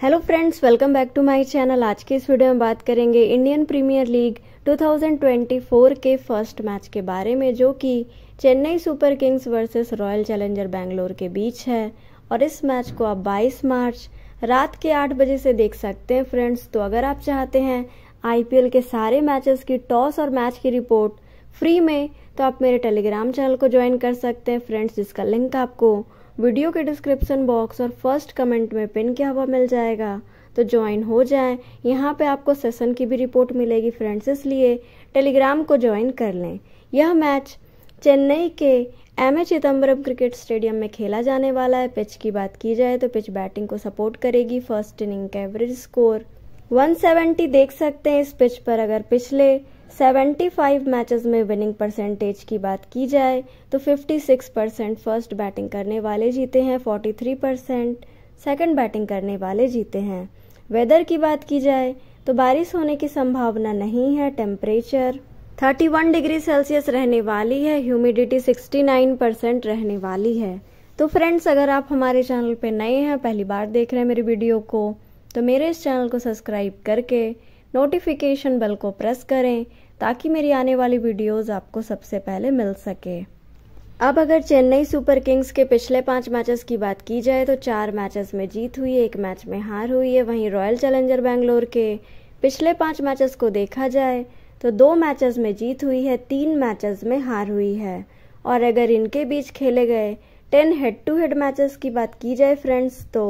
hello friends welcome back to my channel आज के इस वीडियो में बात करेंगे इंडियन प्रीमियर लीग 2024 के फर्स्ट मैच के बारे में जो कि Chennai super kings versus royal challenger Bangalore के बीच है और इस मैच को आप 22 मार्च रात के 8 बजे से देख सकते हैं फ्रेंड्स तो अगर आप चाहते हैं आई के सारे मैचेस की टॉस और मैच की रिपोर्ट फ्री में तो आप मेरे टेलीग्राम चैनल को ज्वाइन कर सकते हैं फ्रेंड्स जिसका लिंक आपको वीडियो के डिस्क्रिप्शन बॉक्स और फर्स्ट कमेंट में पिन के हवा मिल जाएगा तो ज्वाइन हो जाए यहाँ पे आपको सेशन की भी रिपोर्ट मिलेगी फ्रेंड्स इसलिए टेलीग्राम को ज्वाइन कर लें यह मैच चेन्नई के M A Chidambaram cricket stadium में खेला जाने वाला है पिच की बात की जाए तो पिच बैटिंग को सपोर्ट करेगी फर्स्ट इनिंग का एवरेज स्कोर 170 देख सकते हैं इस पिच पर अगर पिछले 75 मैचेस में विनिंग परसेंटेज की बात की जाए तो 56 परसेंट फर्स्ट बैटिंग करने वाले जीते हैं 43 परसेंट सेकेंड बैटिंग करने वाले जीते हैं वेदर की बात की जाए तो बारिश होने की संभावना नहीं है टेम्परेचर 31 डिग्री सेल्सियस रहने वाली है ह्यूमिडिटी 69 परसेंट रहने वाली है तो फ्रेंड्स अगर आप हमारे चैनल पे नए हैं पहली बार देख रहे हैं मेरी वीडियो को तो मेरे इस चैनल को सब्सक्राइब करके नोटिफिकेशन बेल को प्रेस करें ताकि मेरी आने वाली वीडियोस आपको सबसे पहले मिल सके अब अगर चेन्नई सुपर किंग्स के पिछले पांच मैचेस की बात की जाए तो चार मैचेस में जीत हुई है एक मैच में हार हुई है वहीं रॉयल चैलेंजर बेंगलोर के पिछले पांच मैचेस को देखा जाए तो दो मैचेस में जीत हुई है तीन मैचेस में हार हुई है और अगर इनके बीच खेले गए ten head to head matches की बात की जाए फ्रेंड्स तो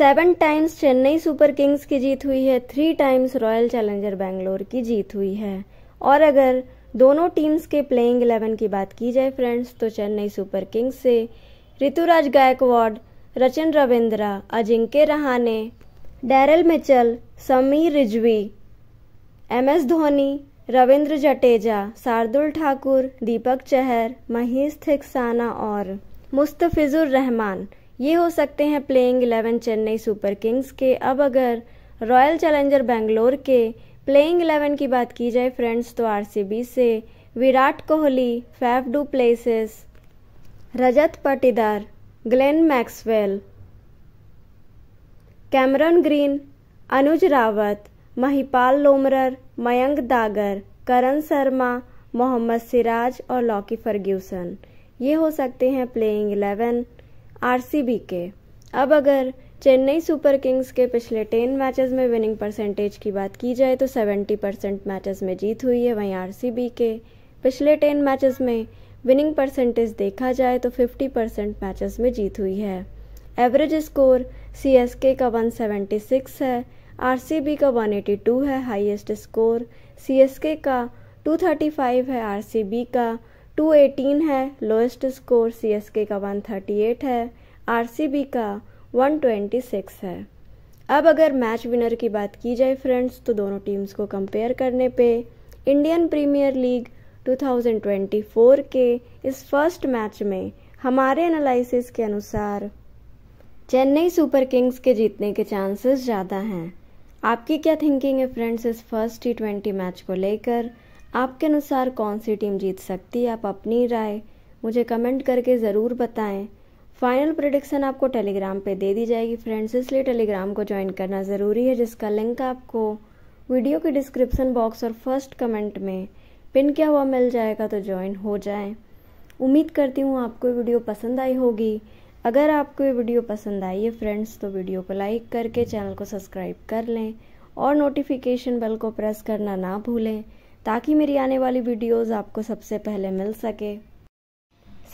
seven times Chennai super kings की जीत हुई है three times royal challenger Bangalore की जीत हुई है और अगर दोनों टीम्स के प्लेइंग इलेवन की बात की जाए फ्रेंड्स तो चेन्नई सुपर किंग्स से Ruturaj Gaikwad Rachin Ravindra Ajinkya Rahane Daryl Mitchell Sameer Rizvi M S Dhoni Ravindra Jadeja Shardul Thakur Deepak Chahar Maheesh Theekshana और मुस्तफिजुर रहमान ये हो सकते हैं playing eleven Chennai super kings के अब अगर रॉयल चैलेंजर बेंगलोर के प्लेइंग इलेवन की बात की जाए फ्रेंड्स तो आर से Virat Kohli Faf du Plessis Rajat Patidar Glenn Maxwell Cameron Green Anuj Rawat Mahipal Lomror Mayank Dagar Karan Sharma Mohammed Siraj और लॉकी फर्ग्यूसन ये हो सकते हैं प्लेइंग इलेवन आरसीबी के अब अगर चेन्नई सुपर किंग्स के पिछले टेन मैचेस में विनिंग परसेंटेज की बात की जाए तो 70 परसेंट मैच में जीत हुई है वहीं आरसीबी के पिछले टेन मैचेस में विनिंग परसेंटेज देखा जाए तो 50 परसेंट मैचेस में जीत हुई है एवरेज स्कोर सी का 176 है आरसीबी का 182 है हाईएस्ट स्कोर सी का 235 है आरसीबी का 218 है लोएस्ट स्कोर सी का 138 है आर का 126 है अब अगर मैच विनर की बात की जाए फ्रेंड्स तो दोनों टीम्स को कंपेयर करने पे इंडियन प्रीमियर लीग 2024 के इस फर्स्ट मैच में हमारे एनालिसिस के अनुसार चेन्नई सुपर किंग्स के जीतने के चांसेस ज़्यादा हैं आपकी क्या थिंकिंग है फ्रेंड्स इस फर्स्ट टी ट्वेंटी मैच को लेकर आपके अनुसार कौन सी टीम जीत सकती है आप अपनी राय मुझे कमेंट करके ज़रूर बताएं फाइनल प्रिडिक्शन आपको टेलीग्राम पे दे दी जाएगी फ्रेंड्स इसलिए टेलीग्राम को ज्वाइन करना ज़रूरी है जिसका लिंक आपको वीडियो के डिस्क्रिप्शन बॉक्स और फर्स्ट कमेंट में पिन किया हुआ मिल जाएगा तो ज्वाइन हो जाए उम्मीद करती हूँ आपको वीडियो पसंद आई होगी अगर आपको ये वीडियो पसंद आई है फ्रेंड्स तो वीडियो को लाइक करके चैनल को सब्सक्राइब कर लें और नोटिफिकेशन बेल को प्रेस करना ना भूलें ताकि मेरी आने वाली वीडियोस आपको सबसे पहले मिल सके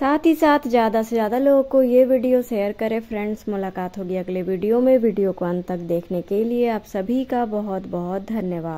साथ ही साथ ज़्यादा से ज़्यादा लोगों को ये वीडियो शेयर करें फ्रेंड्स मुलाकात होगी अगले वीडियो में वीडियो को अंत तक देखने के लिए आप सभी का बहुत बहुत धन्यवाद